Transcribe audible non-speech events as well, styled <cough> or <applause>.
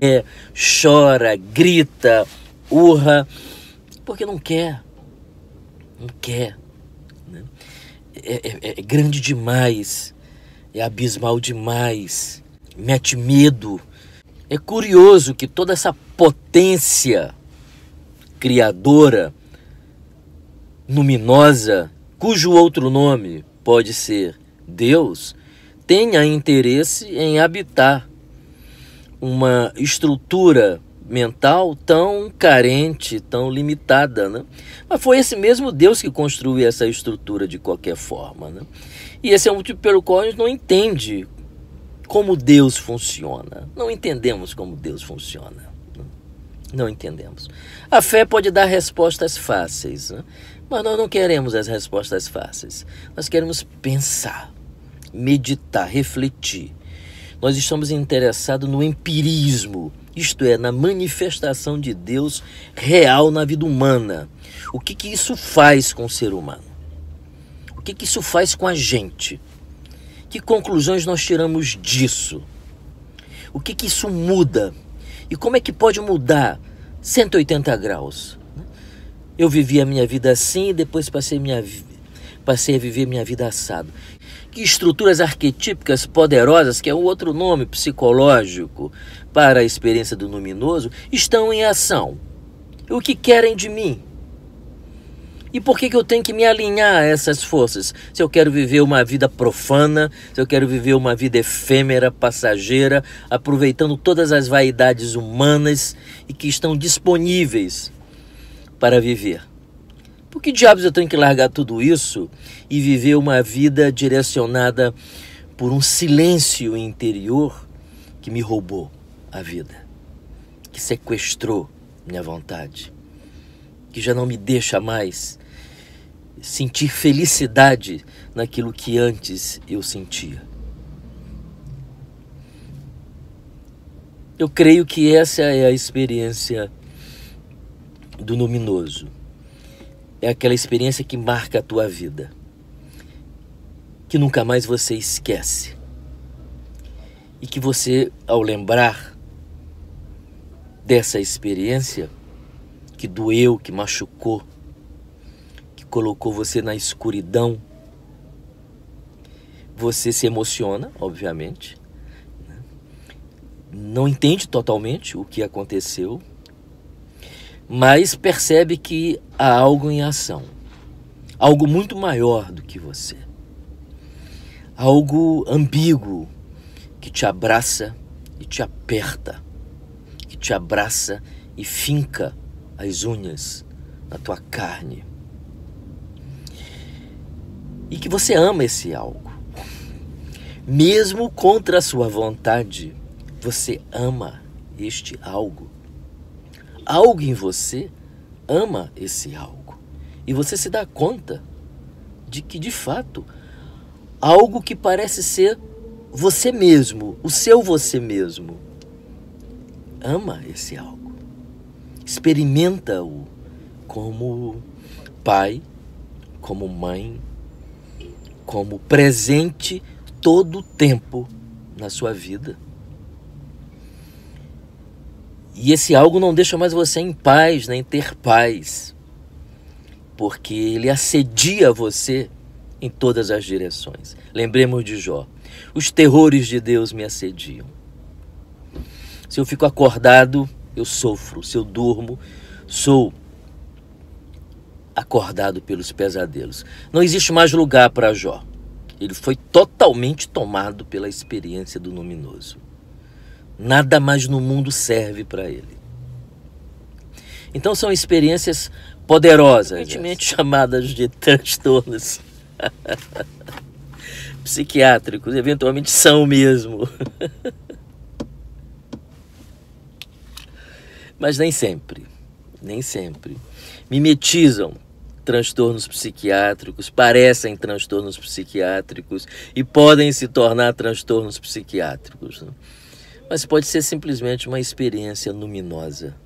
É, chora, grita, urra, porque não quer. Não quer. Né? É, é, é, é grande demais, é abismal demais, mete medo. É curioso que toda essa potência criadora, luminosa, cujo outro nome pode ser Deus, tenha interesse em habitar uma estrutura mental tão carente, tão limitada, né? Mas foi esse mesmo Deus que construiu essa estrutura de qualquer forma, né? E esse é um motivo pelo qual a gente não entende como Deus funciona. Não entendemos como Deus funciona. Né? Não entendemos. A fé pode dar respostas fáceis, né? mas nós não queremos as respostas fáceis. Nós queremos pensar, meditar, refletir nós estamos interessados no empirismo, isto é, na manifestação de Deus real na vida humana. O que, que isso faz com o ser humano? O que, que isso faz com a gente? Que conclusões nós tiramos disso? O que, que isso muda? E como é que pode mudar 180 graus? Eu vivi a minha vida assim e depois passei, minha, passei a viver minha vida assado que estruturas arquetípicas poderosas, que é um outro nome psicológico para a experiência do luminoso, estão em ação. O que querem de mim? E por que, que eu tenho que me alinhar a essas forças? Se eu quero viver uma vida profana, se eu quero viver uma vida efêmera, passageira, aproveitando todas as vaidades humanas e que estão disponíveis para viver. Por que diabos eu tenho que largar tudo isso e viver uma vida direcionada por um silêncio interior que me roubou a vida, que sequestrou minha vontade, que já não me deixa mais sentir felicidade naquilo que antes eu sentia? Eu creio que essa é a experiência do luminoso é aquela experiência que marca a tua vida, que nunca mais você esquece e que você, ao lembrar dessa experiência que doeu, que machucou, que colocou você na escuridão, você se emociona, obviamente, né? não entende totalmente o que aconteceu, mas percebe que há algo em ação, algo muito maior do que você, algo ambíguo que te abraça e te aperta, que te abraça e finca as unhas na tua carne. E que você ama esse algo. Mesmo contra a sua vontade, você ama este algo algo em você ama esse algo. E você se dá conta de que, de fato, algo que parece ser você mesmo, o seu você mesmo, ama esse algo. Experimenta-o como pai, como mãe, como presente todo o tempo na sua vida. E esse algo não deixa mais você em paz, nem ter paz, porque ele assedia você em todas as direções. Lembremos de Jó. Os terrores de Deus me assediam. Se eu fico acordado, eu sofro. Se eu durmo, sou acordado pelos pesadelos. Não existe mais lugar para Jó. Ele foi totalmente tomado pela experiência do luminoso. Nada mais no mundo serve para ele. Então são experiências poderosas, aparentemente né, chamadas de transtornos <laughs> psiquiátricos, eventualmente são mesmo. <laughs> Mas nem sempre, nem sempre. Mimetizam transtornos psiquiátricos, parecem transtornos psiquiátricos e podem se tornar transtornos psiquiátricos. Né? mas pode ser simplesmente uma experiência luminosa.